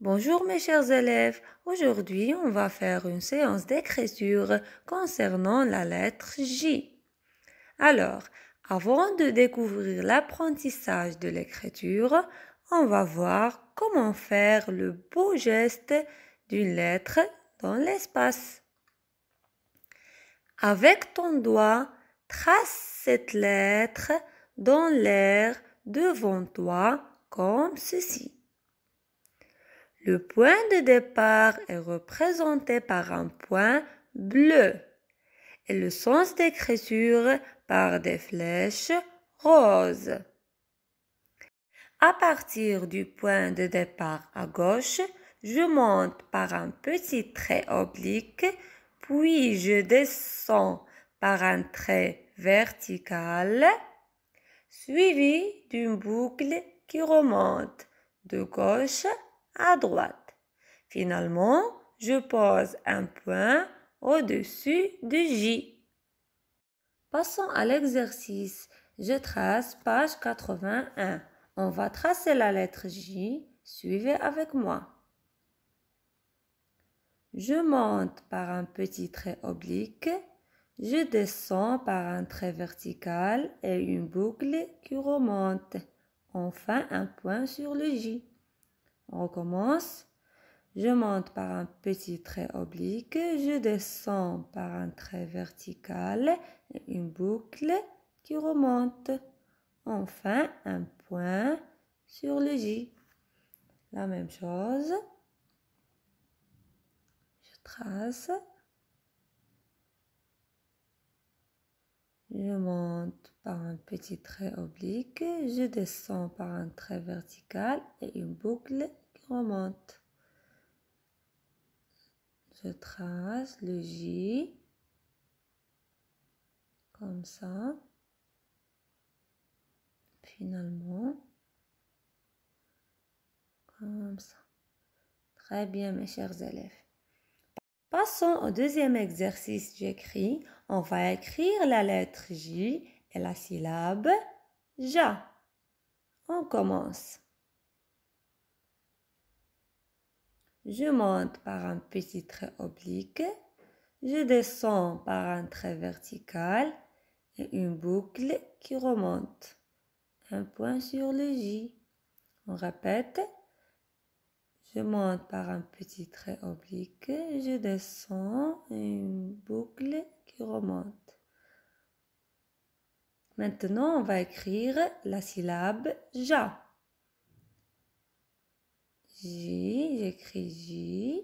Bonjour mes chers élèves, aujourd'hui on va faire une séance d'écriture concernant la lettre J. Alors, avant de découvrir l'apprentissage de l'écriture, on va voir comment faire le beau geste d'une lettre dans l'espace. Avec ton doigt, trace cette lettre dans l'air devant toi comme ceci. Le point de départ est représenté par un point bleu et le sens d'écriture par des flèches roses. À partir du point de départ à gauche, je monte par un petit trait oblique, puis je descends par un trait vertical, suivi d'une boucle qui remonte de gauche à droite. Finalement, je pose un point au-dessus de J. Passons à l'exercice. Je trace page 81. On va tracer la lettre J. Suivez avec moi. Je monte par un petit trait oblique. Je descends par un trait vertical et une boucle qui remonte. Enfin, un point sur le J. On recommence. Je monte par un petit trait oblique, je descends par un trait vertical, une boucle qui remonte. Enfin, un point sur le J. La même chose. Je trace. Je monte par un petit trait oblique, je descends par un trait vertical et une boucle qui remonte. Je trace le J comme ça. Finalement, comme ça. Très bien mes chers élèves. Passons au deuxième exercice j'écris. On va écrire la lettre J et la syllabe JA. On commence. Je monte par un petit trait oblique. Je descends par un trait vertical et une boucle qui remonte. Un point sur le J. On répète. Je monte par un petit trait oblique, je descends une boucle qui remonte. Maintenant, on va écrire la syllabe ja. J, j'écris J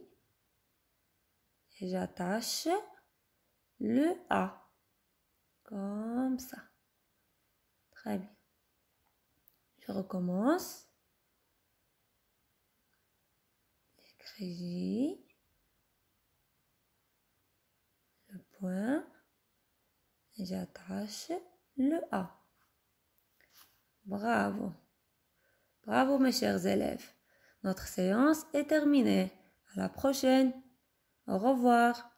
et j'attache le A comme ça. Très bien. Je recommence. J, le point, j'attache le A. Bravo. Bravo mes chers élèves. Notre séance est terminée. À la prochaine. Au revoir.